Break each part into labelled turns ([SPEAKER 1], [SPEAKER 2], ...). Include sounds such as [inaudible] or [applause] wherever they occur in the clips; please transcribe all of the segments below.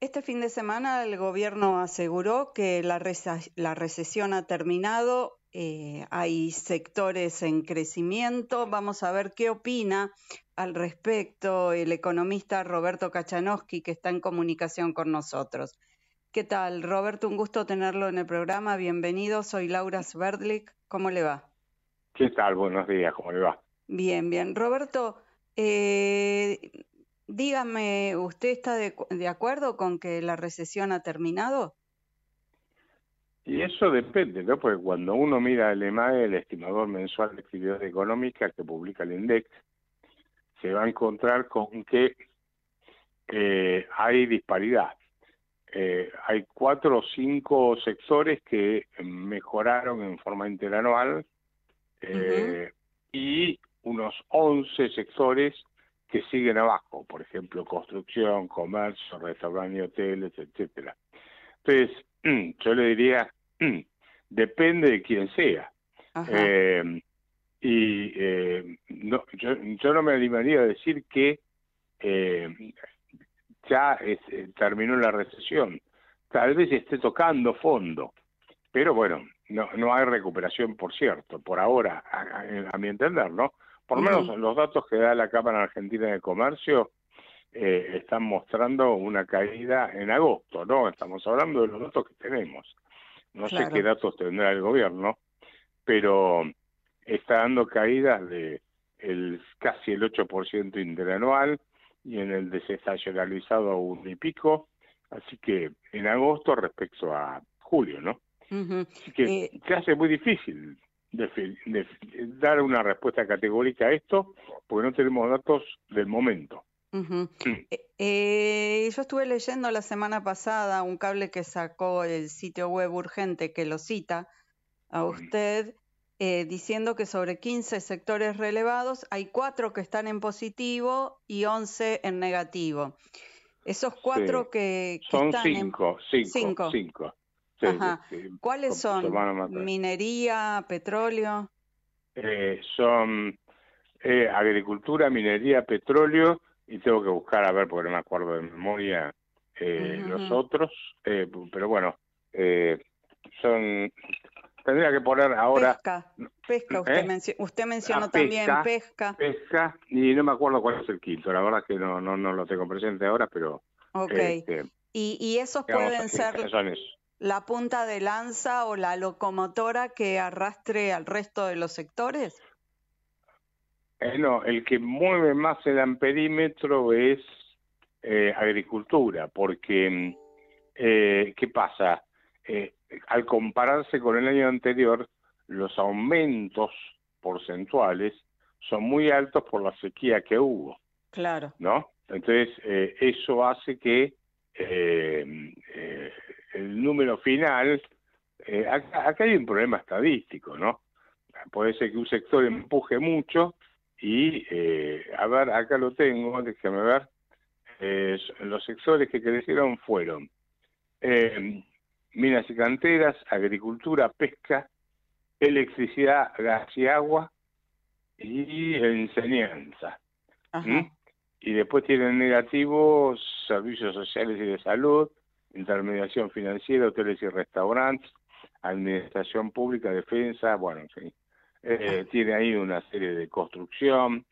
[SPEAKER 1] Este fin de semana el gobierno aseguró que la, recesión ha terminado, eh, hay sectores en crecimiento. Vamos a ver qué opina al respecto el economista Roberto Kachanowski, que está en comunicación con nosotros. ¿Qué tal, Roberto? Un gusto tenerlo en el programa. Bienvenido. Soy Laura Sverdlik. ¿Cómo le va?
[SPEAKER 2] ¿Qué tal? Buenos días. ¿Cómo le va?
[SPEAKER 1] Bien, bien. Roberto, eh, Dígame, ¿usted está de, acuerdo con que la recesión ha terminado?
[SPEAKER 2] Y eso depende, ¿no? Porque cuando uno mira el EMAE, el estimador mensual de actividad económica que publica el INDEX, se va a encontrar con que eh, hay disparidad. Eh, hay cuatro o cinco sectores que mejoraron en forma interanual eh, y unos once sectores que siguen abajo, por ejemplo, construcción, comercio, restaurante hoteles, etcétera. Entonces, [clears throat] yo le diría, [clears throat] depende de quién sea. Em, y em, no, yo, no me animaría a decir que em, ya eh, terminó la recesión. Tal vez esté tocando fondo, pero bueno, no, no hay recuperación, por cierto, por ahora, a mi entender, ¿no? Por lo menos los datos que da la Cámara Argentina de Comercio eh, están mostrando una caída en agosto, ¿no? Estamos hablando de los datos que tenemos. No sé qué datos tendrá el gobierno, pero está dando caídas de el casi el 8% interanual y en el desestacionalizado un y pico. Así que en agosto respecto a julio, ¿no? Así que eh, se hace muy difícil dar una respuesta categórica a esto, porque no tenemos datos del momento.
[SPEAKER 1] Eh, eh, yo estuve leyendo la semana pasada un cable que sacó el sitio web urgente que lo cita a usted, eh, diciendo que sobre 15 sectores relevados hay 4 que están en positivo y 11 en negativo. Esos 4 que, Son 5,
[SPEAKER 2] 5, 5.
[SPEAKER 1] ¿Cuáles son? Minería, petróleo.
[SPEAKER 2] Eh, son eh, agricultura, minería, petróleo y tengo que buscar a ver porque no me acuerdo de memoria eh, los otros, pero bueno, son tendría que poner ahora pesca, usted,
[SPEAKER 1] mencionó ah, también pesca, pesca,
[SPEAKER 2] y no me acuerdo cuál es el quinto, la verdad es que no no no lo tengo presente ahora, pero
[SPEAKER 1] Ok. Este, y, y esos pueden ser
[SPEAKER 2] esos
[SPEAKER 1] la punta de lanza o la locomotora que arrastre al resto de los sectores?
[SPEAKER 2] no, el que mueve más el amperímetro es eh, agricultura, porque eh, ¿qué pasa? Eh, al compararse con el año anterior, los aumentos porcentuales son muy altos por la sequía que hubo. Claro. ¿No? Entonces, eso hace que final, eh, acá, hay un problema estadístico, ¿no? Puede ser que un sector empuje mucho y, eh, a ver, acá lo tengo, déjame ver, eh, los sectores que crecieron fueron minas y canteras, agricultura, pesca, electricidad, gas y agua y enseñanza. Y después tienen negativos servicios sociales y de salud, intermediación financiera, hoteles y restaurantes, administración pública, defensa, bueno, eh, tiene ahí una serie de construcción,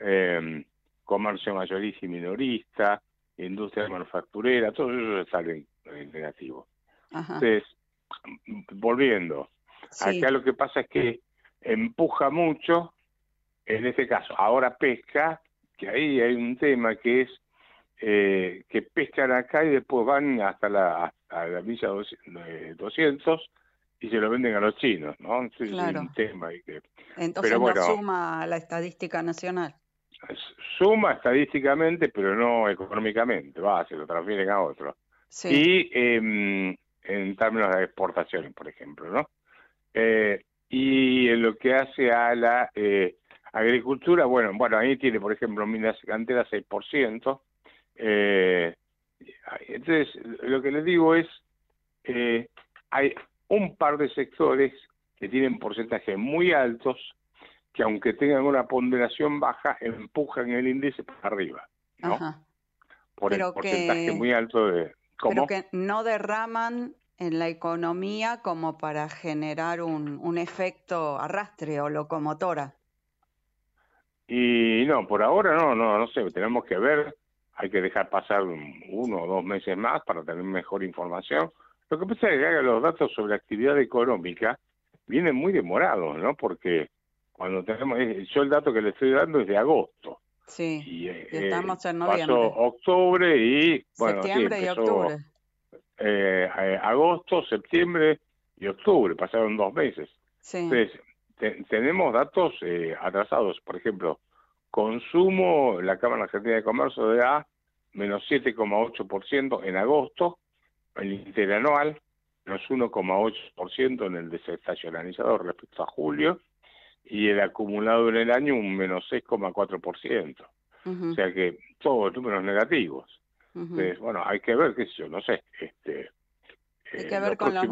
[SPEAKER 2] em, comercio mayorista y minorista, industria manufacturera, todo eso sale en negativo. Entonces, volviendo, acá lo que pasa es que empuja mucho, en este caso, ahora pesca, que ahí hay un tema que es eh, que pescan acá y después van hasta la, hasta la villa 200 eh, y se lo venden a los chinos, ¿no? Entonces
[SPEAKER 1] pero suma la estadística nacional.
[SPEAKER 2] Suma estadísticamente, pero no económicamente, va, se lo transfieren a otro. Sí. Y em, en términos de exportaciones, por ejemplo, ¿no? Eh, y en lo que hace a la agricultura, bueno, bueno, ahí tiene, por ejemplo, Minas Canteras 6%, eh, entonces, lo que les digo es, eh, hay un par de sectores que tienen porcentajes muy altos, que aunque tengan una ponderación baja, empujan el índice para arriba, Por pero el porcentaje muy alto de...
[SPEAKER 1] ¿cómo? Pero que no derraman en la economía como para generar un, un efecto arrastre o locomotora.
[SPEAKER 2] Y no, por ahora no, no, no sé, tenemos que ver hay que dejar pasar uno o dos meses más para tener mejor información. Lo que pasa es que los datos sobre actividad económica vienen muy demorados, ¿no? Porque cuando tenemos, yo el dato que le estoy dando es de agosto.
[SPEAKER 1] Sí, y, eh, estamos en noviembre. Pasó
[SPEAKER 2] octubre y, septiembre y octubre. Eh, eh, agosto, septiembre y octubre, pasaron dos meses. Sí. Entonces, tenemos datos atrasados, por ejemplo, Consumo, la Cámara Argentina de Comercio da menos 7,8% en agosto, el interanual, menos 1,8% en el desestacionalizador respecto a julio, y el acumulado en el año un menos 6,4%. O sea que todos números negativos. Entonces, bueno, hay que ver, qué sé yo, no sé. Este, hay eh, que ver con, los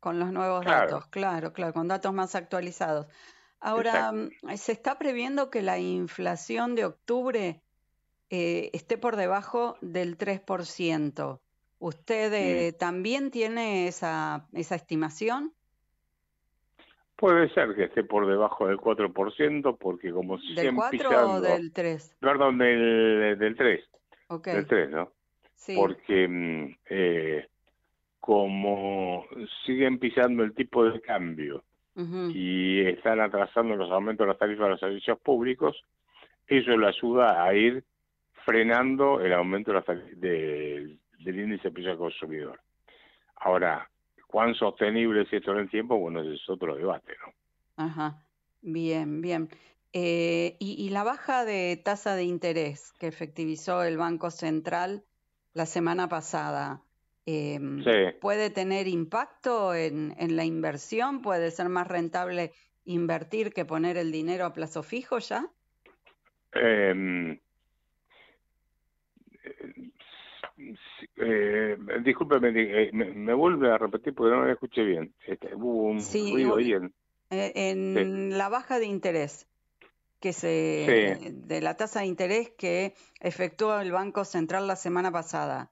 [SPEAKER 1] con los, nuevos, datos, claro, claro, con datos más actualizados. Ahora, mm, se está previendo que la inflación de octubre eh, esté por debajo del 3%. ¿Usted eh, también tiene esa, esa estimación?
[SPEAKER 2] Puede ser que esté por debajo del 4%, porque como siguen ¿Del 4 o del 3? Perdón, del, del 3. Okay. Del 3, ¿no? Sí. Porque mm, eh, como siguen pisando el tipo de cambio
[SPEAKER 1] y
[SPEAKER 2] están atrasando los aumentos de las tarifas de los servicios públicos, eso le ayuda a ir frenando el aumento del índice de precio al consumidor. Ahora, cuán sostenible es esto en el tiempo, bueno, ese es otro debate, ¿no?
[SPEAKER 1] Ajá, bien, bien. Eh, y, la baja de tasa de interés que efectivizó el Banco Central la semana pasada, eh, ¿Puede tener impacto en, la inversión? ¿Puede ser más rentable invertir que poner el dinero a plazo fijo ya?
[SPEAKER 2] Em, eh, eh me, vuelve a repetir porque no lo escuché bien. Este, hubo un ruido ahí en,
[SPEAKER 1] eh, la baja de interés que se de la tasa de interés que efectuó el Banco Central la semana pasada.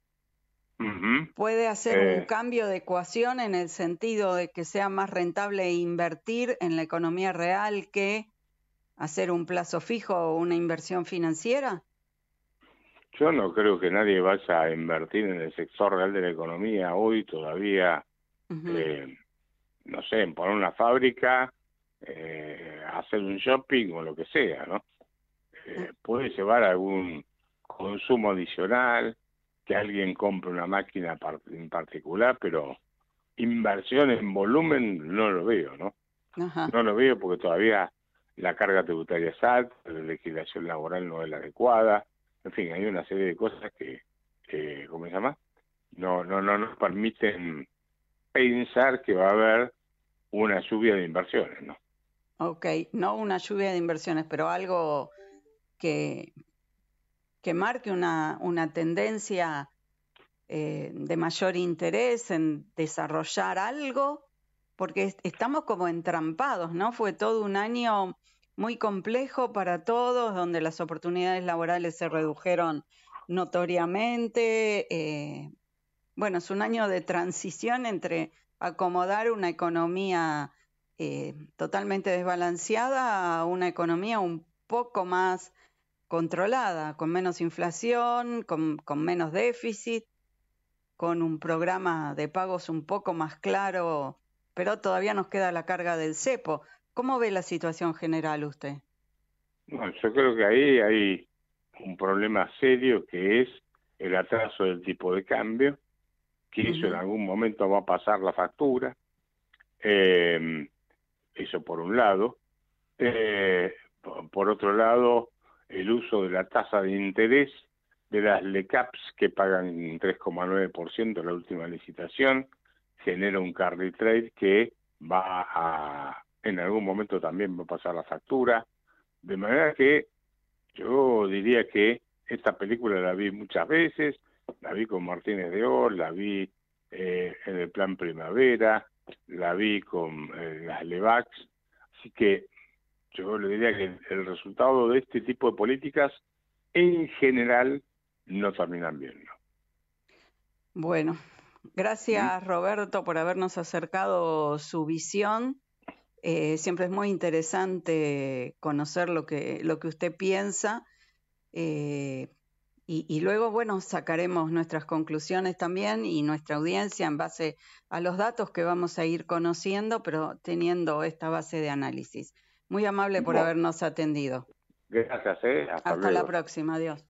[SPEAKER 1] ¿Puede hacer un eh. cambio de ecuación en el sentido de que sea más rentable invertir en la economía real que hacer un plazo fijo o una inversión financiera?
[SPEAKER 2] Yo no creo que nadie vaya a invertir en el sector real de la economía hoy todavía,
[SPEAKER 1] eh,
[SPEAKER 2] no sé, en poner una fábrica, eh, hacer un shopping o lo que sea, ¿no? puede llevar algún consumo adicional, alguien compre una máquina en particular, pero inversión en volumen no lo veo, ¿no? No lo veo porque todavía la carga tributaria es alta, la legislación laboral no es la adecuada, en fin, hay una serie de cosas que, ¿cómo se llama? No, no, no nos permiten pensar que va a haber una lluvia de inversiones, ¿no?
[SPEAKER 1] Ok, no una lluvia de inversiones, pero algo que que marque una, una tendencia eh, de mayor interés en desarrollar algo, porque estamos como entrampados, ¿no? Fue todo un año muy complejo para todos, donde las oportunidades laborales se redujeron notoriamente. Eh, bueno, es un año de transición entre acomodar una economía eh, totalmente desbalanceada a una economía un poco más controlada, con menos inflación, con, menos déficit, con un programa de pagos un poco más claro, pero todavía nos queda la carga del cepo. ¿Cómo ve la situación general usted?
[SPEAKER 2] No, yo creo que ahí hay un problema serio que es el atraso del tipo de cambio, que eso en algún momento va a pasar la factura, eh, eso por un lado. Eh, por otro lado, el uso de la tasa de interés de las LECAPs que pagan un 3,9% la última licitación, genera un carry trade que va a, en algún momento también va a pasar la factura. De manera que yo diría que esta película la vi muchas veces, la vi con Martínez de Oro, la vi eh, en el plan Primavera, la vi con eh, las Levax, así que yo le diría que el resultado de este tipo de políticas en general no terminan bien.
[SPEAKER 1] Bueno, gracias ¿Mm? Roberto por habernos acercado su visión. Eh, siempre es muy interesante conocer lo que, lo que usted piensa. Eh, y, luego, bueno, sacaremos nuestras conclusiones también y nuestra audiencia en base a los datos que vamos a ir conociendo, pero teniendo esta base de análisis. Muy amable por habernos atendido.
[SPEAKER 2] Gracias, ¿eh? Hasta, Hasta la
[SPEAKER 1] próxima, adiós.